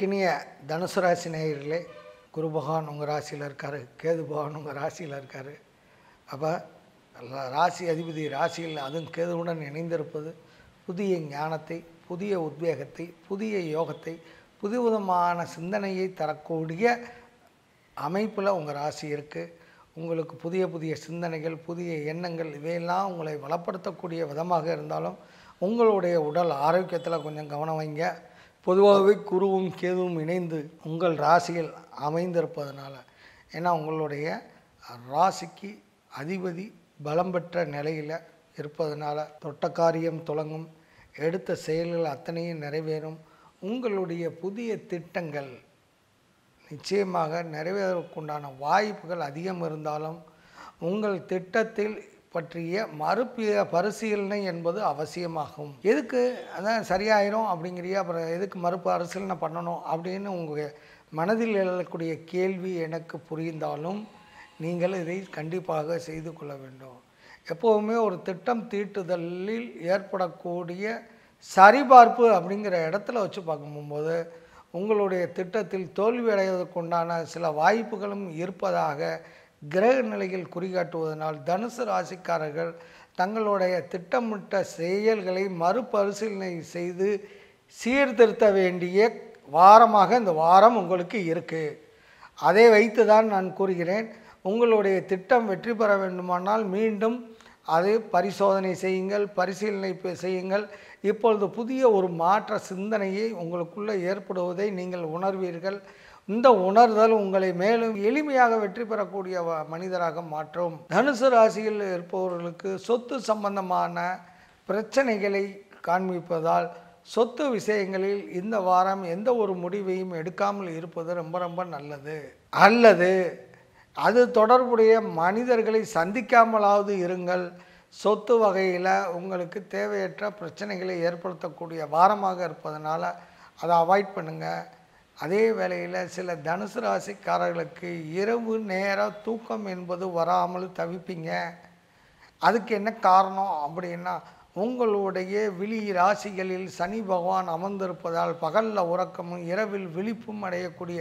அன்பிற்கினிய தனுசு ராசி நேயர்களே குரு பகவான் உங்கள் ராசியில் இருக்கார் கேது பகவான் உங்கள் ராசியில் இருக்கார் அப்போ ராசி அதிபதி ராசியில் அதுவும் கேதுவுடன் இணைந்திருப்பது புதிய ஞானத்தை புதிய உத்வேகத்தை புதிய யோகத்தை புதுவிதமான சிந்தனையை தரக்கூடிய அமைப்பில் உங்கள் ராசி இருக்குது உங்களுக்கு புதிய புதிய சிந்தனைகள் புதிய எண்ணங்கள் இவையெல்லாம் உங்களை வளப்படுத்தக்கூடிய விதமாக இருந்தாலும் உங்களுடைய உடல் ஆரோக்கியத்தில் கொஞ்சம் கவனம் வைங்க பொதுவாகவே குருவும் கேதுவும் இணைந்து உங்கள் ராசியில் அமைந்திருப்பதனால் ஏன்னா உங்களுடைய ராசிக்கு அதிபதி பலம் பெற்ற நிலையில் இருப்பதனால தொட்ட காரியம் தொடங்கும் எடுத்த செயல்கள் அத்தனையும் நிறைவேறும் உங்களுடைய புதிய திட்டங்கள் நிச்சயமாக நிறைவேறதுக்குண்டான வாய்ப்புகள் அதிகம் இருந்தாலும் உங்கள் திட்டத்தில் பற்றிய மறுப பரிசீலனை என்பது அவசியமாகும் எதுக்கு அதான் சரியாயிரும் அப்படிங்கிறிய அப்புறம் எதுக்கு மறுபரிசீலனை பண்ணணும் அப்படின்னு உங்கள் மனதில் எழக்கூடிய கேள்வி எனக்கு புரிந்தாலும் நீங்கள் இதை கண்டிப்பாக செய்து கொள்ள வேண்டும் எப்போவுமே ஒரு திட்டம் தீட்டுதலில் ஏற்படக்கூடிய சரிபார்ப்பு அப்படிங்கிற இடத்துல வச்சு பார்க்கும்போது உங்களுடைய திட்டத்தில் தோல்வி அடைவதற்குண்டான சில வாய்ப்புகளும் இருப்பதாக கிரக நிலையில் குறிகாட்டுவதனால் தனுசு ராசிக்காரர்கள் தங்களுடைய திட்டமிட்ட செயல்களை மறுபரிசீலனை செய்து சீர்திருத்த வேண்டிய வாரமாக இந்த வாரம் உங்களுக்கு இருக்குது அதை வைத்து தான் நான் கூறுகிறேன் உங்களுடைய திட்டம் வெற்றி பெற வேண்டுமானால் மீண்டும் அது பரிசோதனை செய்யுங்கள் பரிசீலனை செய்யுங்கள் இப்பொழுது புதிய ஒரு மாற்ற சிந்தனையை உங்களுக்குள்ளே ஏற்படுவதை நீங்கள் உணர்வீர்கள் இந்த உணர்தல் உங்களை மேலும் எளிமையாக வெற்றி பெறக்கூடிய மனிதராக மாற்றும் தனுசு ராசியில் இருப்பவர்களுக்கு சொத்து சம்பந்தமான பிரச்சனைகளை காண்பிப்பதால் சொத்து விஷயங்களில் இந்த வாரம் எந்த ஒரு முடிவையும் எடுக்காமல் இருப்பது ரொம்ப ரொம்ப நல்லது அல்லது அது தொடர்புடைய மனிதர்களை சந்திக்காமலாவது இருங்கள் சொத்து வகையில் உங்களுக்கு தேவையற்ற பிரச்சனைகளை ஏற்படுத்தக்கூடிய வாரமாக இருப்பதனால் அதை அவாய்ட் பண்ணுங்கள் அதே வேளையில் சில தனுசு ராசிக்காரர்களுக்கு இரவு நேரம் தூக்கம் என்பது வராமல் தவிப்பீங்க அதுக்கு என்ன காரணம் அப்படின்னா உங்களுடைய விழி ராசிகளில் சனி பகவான் அமர்ந்திருப்பதால் பகலில் உறக்கமும் இரவில் விழிப்பும் அடையக்கூடிய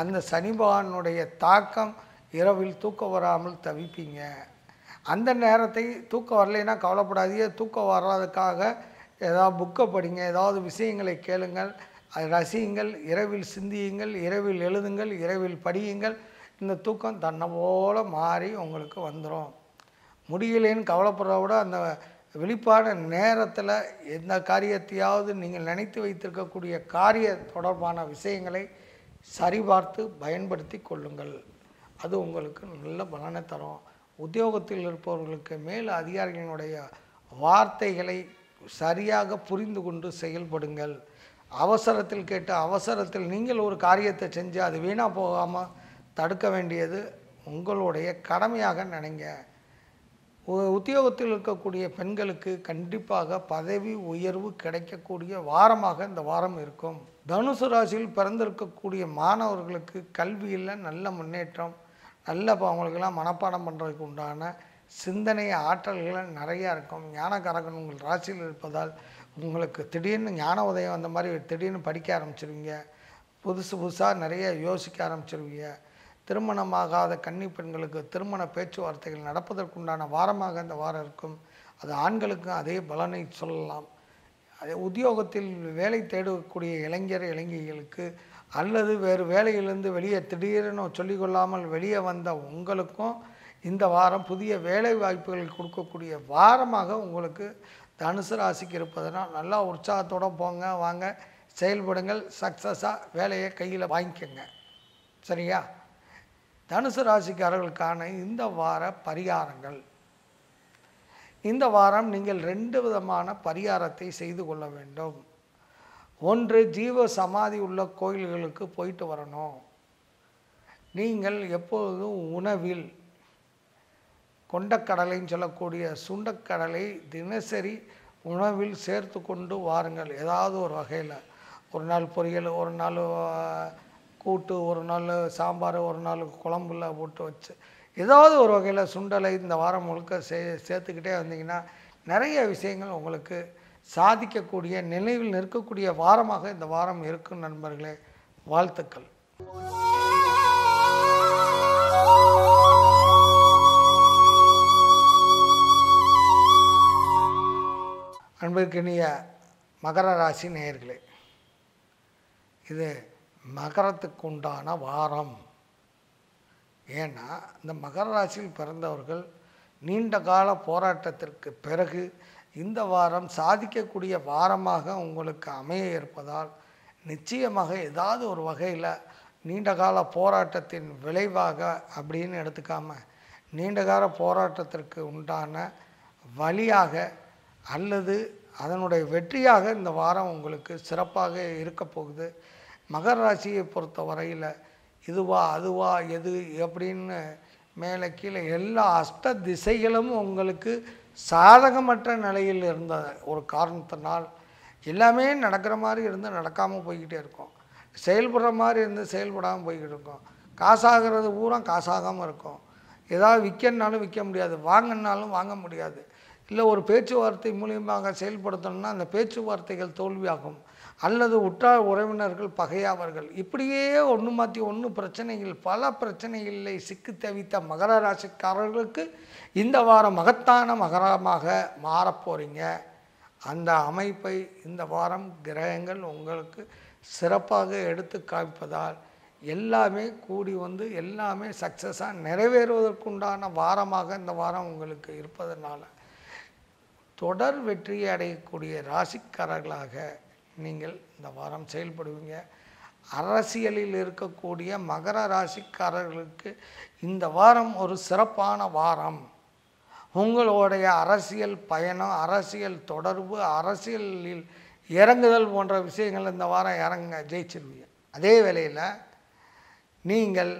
அந்த சனி பகவானுடைய தாக்கம் இரவில் தூக்கம் வராமல் தவிப்பீங்க அந்த நேரத்தை தூக்கம் வரலைன்னா கவலைப்படாதீங்க தூக்கம் வர்றதுக்காக ஏதாவது புக்கை படிங்க ஏதாவது விஷயங்களை கேளுங்கள் ரசியுங்கள் இரவில் சிந்தியுங்கள் இரவில் எழுதுங்கள் இரவில் படியுங்கள் இந்த தூக்கம் தன்னை போல் மாறி உங்களுக்கு வந்துடும் முடியலேன்னு கவலைப்படுறத விட அந்த வெளிப்பான நேரத்தில் எந்த காரியத்தையாவது நீங்கள் நினைத்து வைத்திருக்கக்கூடிய காரிய தொடர்பான விஷயங்களை சரிபார்த்து பயன்படுத்தி கொள்ளுங்கள் அது உங்களுக்கு நல்ல பலனை தரும் உத்தியோகத்தில் இருப்பவர்களுக்கு மேல் அதிகாரிகளினுடைய வார்த்தைகளை சரியாக புரிந்து கொண்டு செயல்படுங்கள் அவசரத்தில் கேட்டு அவசரத்தில் நீங்கள் ஒரு காரியத்தை செஞ்சு அது வீணாக போகாமல் தடுக்க வேண்டியது உங்களுடைய கடமையாக நினைங்க உத்தியோகத்தில் இருக்கக்கூடிய பெண்களுக்கு கண்டிப்பாக பதவி உயர்வு கிடைக்கக்கூடிய வாரமாக இந்த வாரம் இருக்கும் தனுசு ராசியில் பிறந்திருக்கக்கூடிய மாணவர்களுக்கு கல்வியில் நல்ல முன்னேற்றம் நல்ல அவங்களுக்கெல்லாம் மனப்பாடம் பண்ணுறதுக்கு உண்டான சிந்தனை ஆற்றல்கள் நிறையா இருக்கும் ஞானக்காரகன் உங்கள் ராசியில் இருப்பதால் உங்களுக்கு திடீர்னு ஞான உதயம் அந்த மாதிரி திடீர்னு படிக்க ஆரம்பிச்சிருவீங்க புதுசு புதுசாக நிறைய யோசிக்க ஆரம்பிச்சிருவீங்க திருமணமாகாத கன்னி பெண்களுக்கு திருமண பேச்சுவார்த்தைகள் நடப்பதற்குண்டான வாரமாக அந்த வாரம் இருக்கும் அது ஆண்களுக்கும் அதே பலனை சொல்லலாம் அதே உத்தியோகத்தில் வேலை தேடக்கூடிய இளைஞர் இளைஞர்களுக்கு அல்லது வேறு வேலையிலிருந்து வெளியே திடீரென சொல்லிக்கொள்ளாமல் வெளியே வந்த உங்களுக்கும் இந்த வாரம் புதிய வேலை வாய்ப்புகள் கொடுக்கக்கூடிய வாரமாக உங்களுக்கு தனுசு ராசிக்கு இருப்பதனால் நல்லா உற்சாகத்தோடு போங்க வாங்க செயல்படுங்கள் சக்ஸஸாக வேலையை கையில் வாங்கிக்கோங்க சரியா தனுசு ராசிக்காரர்களுக்கான இந்த வார பரிகாரங்கள் இந்த வாரம் நீங்கள் ரெண்டு விதமான பரிகாரத்தை செய்து கொள்ள வேண்டும் ஒன்று ஜீவ சமாதி உள்ள கோயில்களுக்கு போயிட்டு வரணும் நீங்கள் எப்பொழுதும் உணவில் கொண்டக்கடலைன்னு சொல்லக்கூடிய சுண்டக்கடலை தினசரி உணவில் சேர்த்து கொண்டு வாருங்கள் ஏதாவது ஒரு வகையில் ஒரு நாள் பொரியல் ஒரு நாள் கூட்டு ஒரு நாள் சாம்பார் ஒரு நாள் குழம்புல போட்டு வச்சு ஏதாவது ஒரு வகையில் சுண்டலை இந்த வாரம் முழுக்க சே சேர்த்துக்கிட்டே வந்தீங்கன்னா நிறைய விஷயங்கள் உங்களுக்கு சாதிக்கக்கூடிய நினைவில் நிற்கக்கூடிய வாரமாக இந்த வாரம் இருக்கும் நண்பர்களே வாழ்த்துக்கள் அன்பிற்கினிய மகர ராசி நேயர்களே இது மகரத்துக்கு உண்டான வாரம் ஏன்னா இந்த மகர ராசியில் பிறந்தவர்கள் நீண்ட கால போராட்டத்திற்கு பிறகு இந்த வாரம் சாதிக்கக்கூடிய வாரமாக உங்களுக்கு அமைய இருப்பதால் நிச்சயமாக ஏதாவது ஒரு வகையில் நீண்டகால போராட்டத்தின் விளைவாக அப்படின்னு எடுத்துக்காமல் நீண்டகால போராட்டத்திற்கு உண்டான வழியாக அல்லது அதனுடைய வெற்றியாக இந்த வாரம் உங்களுக்கு சிறப்பாக இருக்க போகுது மகர ராசியை பொறுத்த வரையில் இதுவா அதுவா எது எப்படின்னு மேலே கீழே எல்லா அஷ்ட திசைகளும் உங்களுக்கு சாதகமற்ற நிலையில் இருந்த ஒரு காரணத்தினால் எல்லாமே நடக்கிற மாதிரி இருந்து நடக்காமல் போய்கிட்டே இருக்கும் செயல்படுற மாதிரி இருந்து செயல்படாமல் போய்கிட்டு இருக்கும் காசாகிறது பூரா காசாகாமல் இருக்கும் ஏதாவது விற்கனாலும் விற்க முடியாது வாங்கினாலும் வாங்க முடியாது இல்லை ஒரு பேச்சுவார்த்தை மூலியமாக செயல்படுத்தணும்னா அந்த பேச்சுவார்த்தைகள் தோல்வியாகும் அல்லது உற்றார் உறவினர்கள் பகையாவர்கள் இப்படியே ஒன்று மாற்றி ஒன்று பிரச்சனைகள் பல பிரச்சனைகளில் சிக்கு தவித்த மகர ராசிக்காரர்களுக்கு இந்த வாரம் மகத்தான மகரமாக மாறப்போகிறீங்க அந்த அமைப்பை இந்த வாரம் கிரகங்கள் உங்களுக்கு சிறப்பாக எடுத்து காமிப்பதால் எல்லாமே கூடி வந்து எல்லாமே சக்ஸஸாக நிறைவேறுவதற்குண்டான வாரமாக இந்த வாரம் உங்களுக்கு இருப்பதனால் தொடர் வெற்றியை அடையக்கூடிய ராசிக்காரர்களாக நீங்கள் இந்த வாரம் செயல்படுவீங்க அரசியலில் இருக்கக்கூடிய மகர ராசிக்காரர்களுக்கு இந்த வாரம் ஒரு சிறப்பான வாரம் உங்களுடைய அரசியல் பயணம் அரசியல் தொடர்பு அரசியலில் இறங்குதல் போன்ற விஷயங்கள் இந்த வாரம் இறங்க ஜெயிச்சிருவீங்க அதே வேளையில் நீங்கள்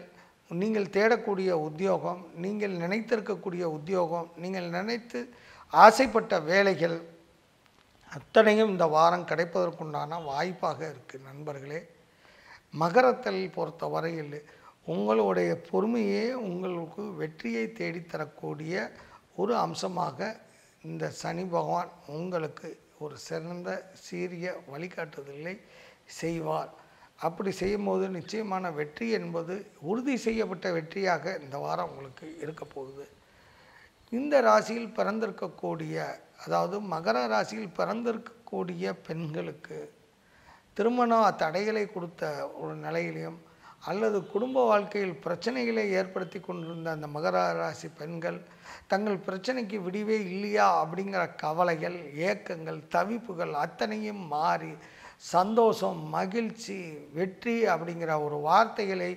நீங்கள் தேடக்கூடிய உத்தியோகம் நீங்கள் நினைத்திருக்கக்கூடிய உத்தியோகம் நீங்கள் நினைத்து ஆசைப்பட்ட வேலைகள் அத்தனையும் இந்த வாரம் கிடைப்பதற்குண்டான வாய்ப்பாக இருக்குது நண்பர்களே மகரத்தில் பொறுத்த வரையில் உங்களுடைய பொறுமையே உங்களுக்கு வெற்றியை தேடித்தரக்கூடிய ஒரு அம்சமாக இந்த சனி பகவான் உங்களுக்கு ஒரு சிறந்த சீரிய வழிகாட்டுதலை செய்வார் அப்படி செய்யும்போது நிச்சயமான வெற்றி என்பது உறுதி செய்யப்பட்ட வெற்றியாக இந்த வாரம் உங்களுக்கு இருக்கப்போகுது இந்த ராசியில் பிறந்திருக்கக்கூடிய அதாவது மகர ராசியில் பிறந்திருக்கக்கூடிய பெண்களுக்கு திருமண தடைகளை கொடுத்த ஒரு நிலையிலையும் அல்லது குடும்ப வாழ்க்கையில் பிரச்சனைகளை ஏற்படுத்தி கொண்டிருந்த அந்த மகர ராசி பெண்கள் தங்கள் பிரச்சனைக்கு விடிவே இல்லையா அப்படிங்கிற கவலைகள் ஏக்கங்கள் தவிப்புகள் அத்தனையும் மாறி சந்தோஷம் மகிழ்ச்சி வெற்றி அப்படிங்கிற ஒரு வார்த்தைகளை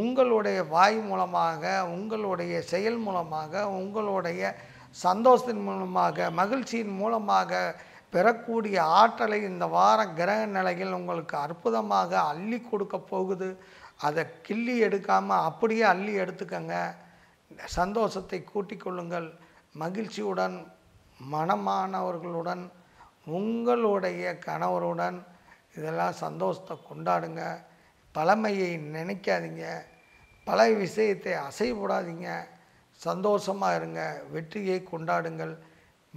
உங்களுடைய வாய் மூலமாக உங்களுடைய செயல் மூலமாக உங்களுடைய சந்தோஷத்தின் மூலமாக மகிழ்ச்சியின் மூலமாக பெறக்கூடிய ஆற்றலை இந்த வார கிரக நிலையில் உங்களுக்கு அற்புதமாக அள்ளி கொடுக்க போகுது அதை கிள்ளி எடுக்காமல் அப்படியே அள்ளி எடுத்துக்கங்க சந்தோஷத்தை கூட்டிக் கொள்ளுங்கள் மகிழ்ச்சியுடன் மனமானவர்களுடன் உங்களுடைய கணவருடன் இதெல்லாம் சந்தோஷத்தை கொண்டாடுங்க பழமையை நினைக்காதீங்க பழைய விஷயத்தை அசைவிடாதீங்க சந்தோஷமாக இருங்க வெற்றியை கொண்டாடுங்கள்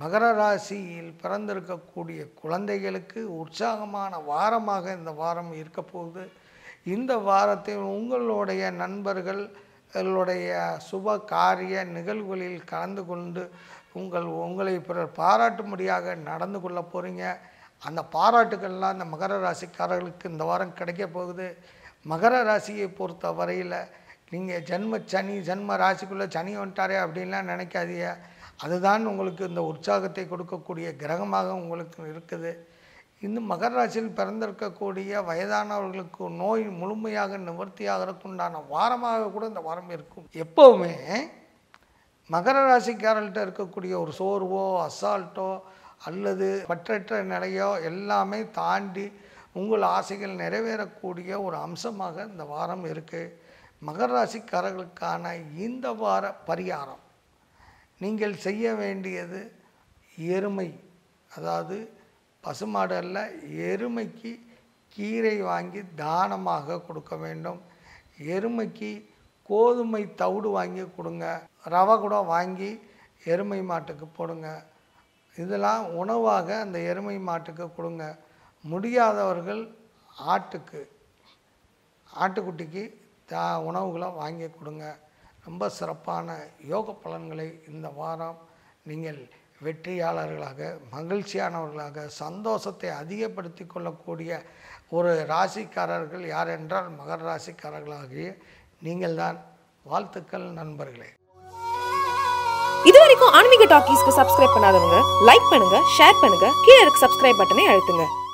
மகர ராசியில் பிறந்திருக்கக்கூடிய குழந்தைகளுக்கு உற்சாகமான வாரமாக இந்த வாரம் இருக்க போகுது இந்த வாரத்தில் உங்களுடைய நண்பர்கள் சுப காரிய நிகழ்வுகளில் கலந்து கொண்டு உங்கள் உங்களை பிறர் பாராட்டும்படியாக நடந்து கொள்ள போகிறீங்க அந்த பாராட்டுக்கள்லாம் இந்த மகர ராசிக்காரர்களுக்கு இந்த வாரம் கிடைக்க போகுது மகர ராசியை பொறுத்த வரையில் நீங்கள் ஜென்ம சனி ஜென்ம ராசிக்குள்ளே சனி வந்துட்டாரே அப்படின்லாம் நினைக்காதீங்க அதுதான் உங்களுக்கு இந்த உற்சாகத்தை கொடுக்கக்கூடிய கிரகமாக உங்களுக்கு இருக்குது இன்னும் மகர ராசியில் பிறந்திருக்கக்கூடிய வயதானவர்களுக்கு நோய் முழுமையாக நிவர்த்தியாகிறதுக்குண்டான வாரமாக கூட இந்த வாரம் இருக்கும் எப்போவுமே மகர ராசிக்காரர்கள்ட்ட இருக்கக்கூடிய ஒரு சோர்வோ அசால்ட்டோ அல்லது பற்றற்ற நிலையோ எல்லாமே தாண்டி உங்கள் ஆசைகள் நிறைவேறக்கூடிய ஒரு அம்சமாக இந்த வாரம் இருக்குது மகர ராசிக்காரர்களுக்கான இந்த வார பரிகாரம் நீங்கள் செய்ய வேண்டியது எருமை அதாவது பசுமாடு அல்ல எருமைக்கு கீரை வாங்கி தானமாக கொடுக்க வேண்டும் எருமைக்கு கோதுமை தவிடு வாங்கி கொடுங்க ரவை கூட வாங்கி எருமை மாட்டுக்கு போடுங்க இதெல்லாம் உணவாக அந்த எருமை மாட்டுக்கு கொடுங்க முடியாதவர்கள் ஆட்டுக்கு ஆட்டுக்குட்டிக்கு தா உணவுகளை வாங்கி கொடுங்க ரொம்ப சிறப்பான யோக பலன்களை இந்த வாரம் நீங்கள் வெற்றியாளர்களாக மகிழ்ச்சியானவர்களாக சந்தோஷத்தை அதிகப்படுத்தி கொள்ளக்கூடிய ஒரு ராசிக்காரர்கள் யார் என்றால் மகர ராசிக்காரர்களாகிய நீங்கள்தான் வாழ்த்துக்கள் நண்பர்களே இதுவரைக்கும் ஆன்மீக டாக்கீஸ்க்கு சப்ஸ்கிரைப் பண்ணாதவங்க லைக் பண்ணுங்க ஷேர் பண்ணுங்க கீழே இருக்க சப்ஸ்கிரைப் பட்டனை அழுத்துங்க